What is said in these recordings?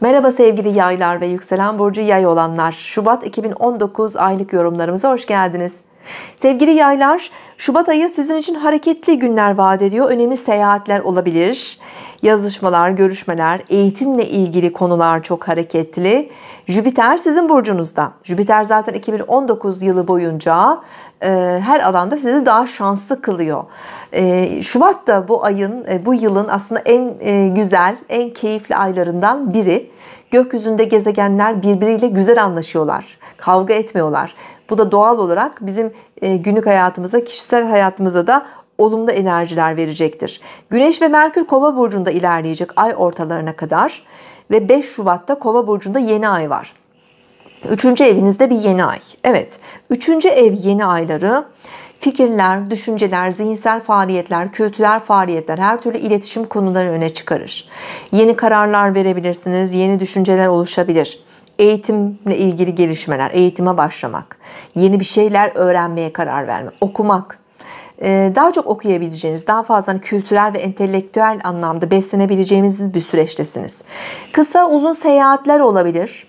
Merhaba sevgili yaylar ve yükselen burcu yay olanlar. Şubat 2019 aylık yorumlarımıza hoş geldiniz. Sevgili yaylar, Şubat ayı sizin için hareketli günler vaat ediyor. Önemli seyahatler olabilir. Yazışmalar, görüşmeler, eğitimle ilgili konular çok hareketli. Jüpiter sizin burcunuzda. Jüpiter zaten 2019 yılı boyunca e, her alanda sizi daha şanslı kılıyor. E, Şubat da bu ayın, e, bu yılın aslında en güzel, en keyifli aylarından biri. Gökyüzünde gezegenler birbiriyle güzel anlaşıyorlar. Kavga etmiyorlar. Bu da doğal olarak bizim günlük hayatımıza, kişisel hayatımıza da olumlu enerjiler verecektir. Güneş ve Merkür Kova burcunda ilerleyecek ay ortalarına kadar ve 5 Şubat'ta Kova burcunda yeni ay var. Üçüncü evinizde bir yeni ay. Evet, üçüncü ev yeni ayları fikirler, düşünceler, zihinsel faaliyetler, kültürel faaliyetler, her türlü iletişim konuları öne çıkarır. Yeni kararlar verebilirsiniz, yeni düşünceler oluşabilir. Eğitimle ilgili gelişmeler, eğitime başlamak, yeni bir şeyler öğrenmeye karar verme, okumak, ee, daha çok okuyabileceğiniz, daha fazla hani kültürel ve entelektüel anlamda beslenebileceğiniz bir süreçtesiniz. Kısa uzun seyahatler olabilir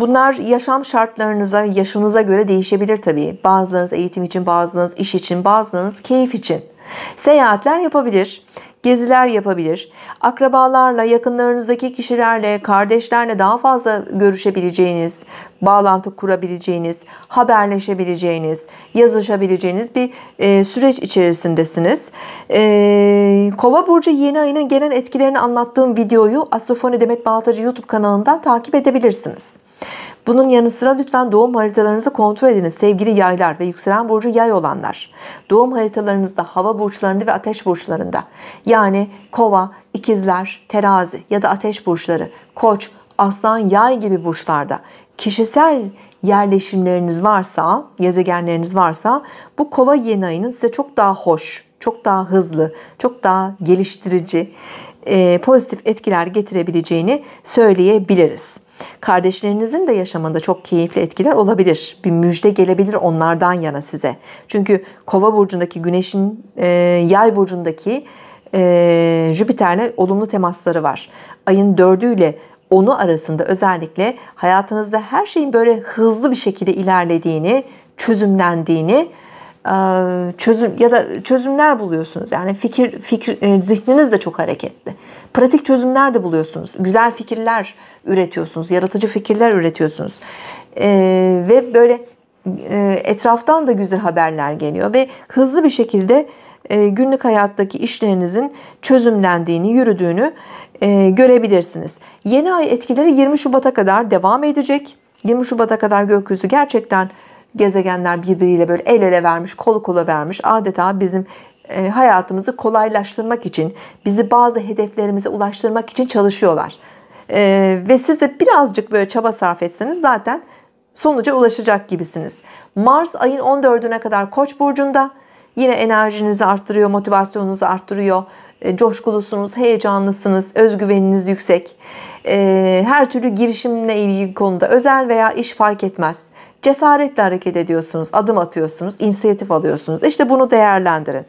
Bunlar yaşam şartlarınıza, yaşınıza göre değişebilir tabii. Bazılarınız eğitim için, bazılarınız iş için, bazılarınız keyif için. Seyahatler yapabilir, geziler yapabilir. Akrabalarla, yakınlarınızdaki kişilerle, kardeşlerle daha fazla görüşebileceğiniz, bağlantı kurabileceğiniz, haberleşebileceğiniz, yazışabileceğiniz bir e, süreç içerisindesiniz. E, Kova burcu yeni ayının gelen etkilerini anlattığım videoyu Astrofoni Demet Baltacı YouTube kanalından takip edebilirsiniz. Bunun yanı sıra lütfen doğum haritalarınızı kontrol ediniz sevgili yaylar ve yükselen burcu yay olanlar. Doğum haritalarınızda hava burçlarında ve ateş burçlarında yani kova, ikizler, terazi ya da ateş burçları, koç, aslan, yay gibi burçlarda kişisel yerleşimleriniz varsa, gezegenleriniz varsa bu kova yeni ayının size çok daha hoş, çok daha hızlı, çok daha geliştirici, e, pozitif etkiler getirebileceğini söyleyebiliriz. Kardeşlerinizin de yaşamında çok keyifli etkiler olabilir. Bir müjde gelebilir onlardan yana size. Çünkü kova burcundaki güneşin e, yay burcundaki e, Jüpiter'le olumlu temasları var. Ayın ile onu arasında özellikle hayatınızda her şeyin böyle hızlı bir şekilde ilerlediğini, çözümlendiğini e, çözüm ya da çözümler buluyorsunuz. Yani fikir fikir e, zihniniz de çok hareketli. Pratik çözümler de buluyorsunuz. Güzel fikirler üretiyorsunuz. Yaratıcı fikirler üretiyorsunuz. E, ve böyle etraftan da güzel haberler geliyor ve hızlı bir şekilde günlük hayattaki işlerinizin çözümlendiğini, yürüdüğünü görebilirsiniz. Yeni ay etkileri 20 Şubat'a kadar devam edecek. 20 Şubat'a kadar gökyüzü gerçekten gezegenler birbiriyle böyle el ele vermiş, kol kola vermiş. Adeta bizim e, hayatımızı kolaylaştırmak için, bizi bazı hedeflerimize ulaştırmak için çalışıyorlar. E, ve siz de birazcık böyle çaba sarf etseniz zaten sonuca ulaşacak gibisiniz. Mars ayın 14'üne kadar Koç burcunda yine enerjinizi arttırıyor, motivasyonunuzu arttırıyor. E, coşkulusunuz, heyecanlısınız, özgüveniniz yüksek. Her türlü girişimle ilgili konuda özel veya iş fark etmez. Cesaretle hareket ediyorsunuz, adım atıyorsunuz, inisiyatif alıyorsunuz. İşte bunu değerlendirin.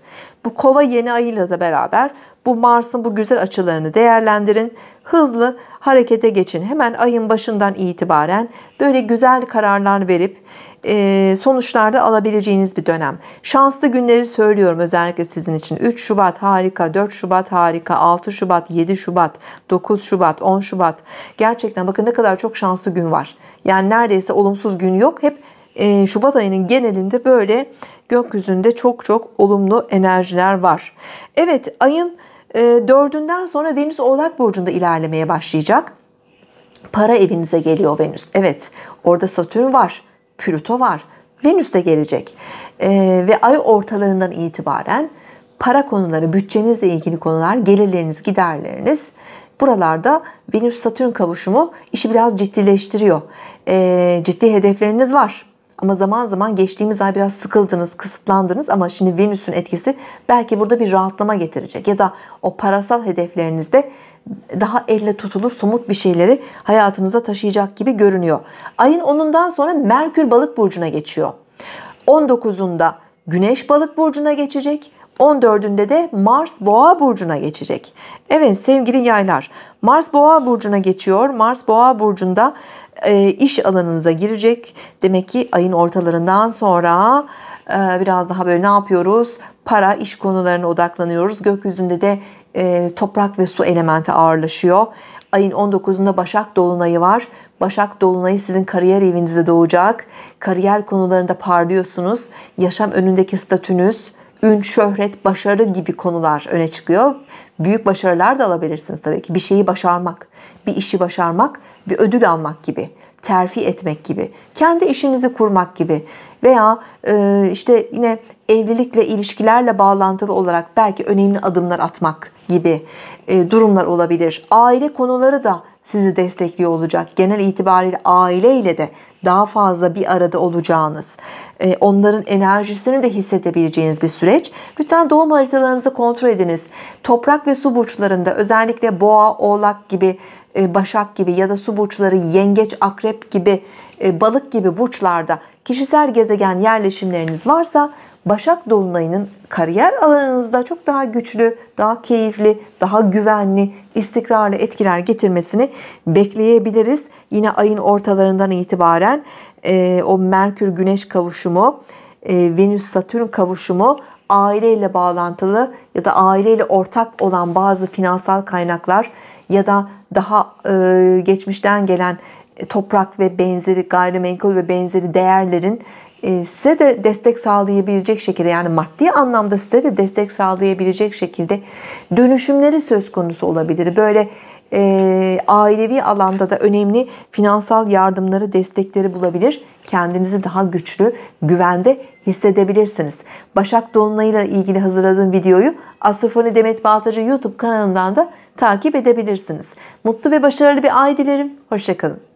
Bu kova yeni ayıyla da beraber bu Mars'ın bu güzel açılarını değerlendirin. Hızlı harekete geçin. Hemen ayın başından itibaren böyle güzel kararlar verip e, sonuçlarda alabileceğiniz bir dönem. Şanslı günleri söylüyorum özellikle sizin için. 3 Şubat harika, 4 Şubat harika, 6 Şubat, 7 Şubat, 9 Şubat, 10 Şubat. Gerçekten bakın ne kadar çok şanslı gün var. Yani neredeyse olumsuz gün yok. Hep ee, Şubat ayının genelinde böyle gökyüzünde çok çok olumlu enerjiler var. Evet ayın e, dördünden sonra Venüs Oğlak Burcu'nda ilerlemeye başlayacak. Para evinize geliyor Venüs. Evet orada Satürn var, Plüto var, Venüs de gelecek. Ee, ve ay ortalarından itibaren para konuları, bütçenizle ilgili konular, gelirleriniz, giderleriniz buralarda Venüs-Satürn kavuşumu işi biraz ciddileştiriyor. Ee, ciddi hedefleriniz var. Ama zaman zaman geçtiğimiz ay biraz sıkıldınız, kısıtlandınız ama şimdi Venüs'ün etkisi belki burada bir rahatlama getirecek. Ya da o parasal hedeflerinizde daha elle tutulur somut bir şeyleri hayatınıza taşıyacak gibi görünüyor. Ayın 10'undan sonra Merkür balık burcuna geçiyor. 19'unda Güneş balık burcuna geçecek. 14'ünde de Mars Boğa burcuna geçecek. Evet sevgili yaylar, Mars Boğa burcuna geçiyor. Mars Boğa burcunda e, iş alanınıza girecek. Demek ki ayın ortalarından sonra e, biraz daha böyle ne yapıyoruz? Para, iş konularına odaklanıyoruz. Gökyüzünde de e, toprak ve su elementi ağırlaşıyor. Ayın 19'unda Başak Dolunay'ı var. Başak Dolunay'ı sizin kariyer evinizde doğacak. Kariyer konularında parlıyorsunuz. Yaşam önündeki statünüz, ün, şöhret, başarı gibi konular öne çıkıyor. Büyük başarılar da alabilirsiniz tabii ki. Bir şeyi başarmak, bir işi başarmak, bir ödül almak gibi terfi etmek gibi, kendi işimizi kurmak gibi veya e, işte yine evlilikle ilişkilerle bağlantılı olarak belki önemli adımlar atmak gibi e, durumlar olabilir. Aile konuları da sizi destekliyor olacak. Genel itibariyle aileyle de daha fazla bir arada olacağınız, e, onların enerjisini de hissedebileceğiniz bir süreç. Lütfen doğum haritalarınızı kontrol ediniz. Toprak ve su burçlarında özellikle boğa, oğlak gibi e, Başak gibi ya da su burçları yengeç, akrep gibi, e, balık gibi burçlarda kişisel gezegen yerleşimleriniz varsa Başak Dolunay'ının kariyer alanınızda çok daha güçlü, daha keyifli, daha güvenli, istikrarlı etkiler getirmesini bekleyebiliriz. Yine ayın ortalarından itibaren e, o Merkür-Güneş kavuşumu, Venüs-Satürn kavuşumu aileyle bağlantılı ya da aileyle ortak olan bazı finansal kaynaklar, ya da daha e, geçmişten gelen e, toprak ve benzeri gayrimenkul ve benzeri değerlerin e, size de destek sağlayabilecek şekilde yani maddi anlamda size de destek sağlayabilecek şekilde dönüşümleri söz konusu olabilir. Böyle e, ailevi alanda da önemli finansal yardımları, destekleri bulabilir kendinizi daha güçlü, güvende hissedebilirsiniz. Başak Dolunay ile ilgili hazırladığım videoyu Astrofoni Demet Baltacı YouTube kanalından da takip edebilirsiniz. Mutlu ve başarılı bir ay dilerim. Hoşçakalın.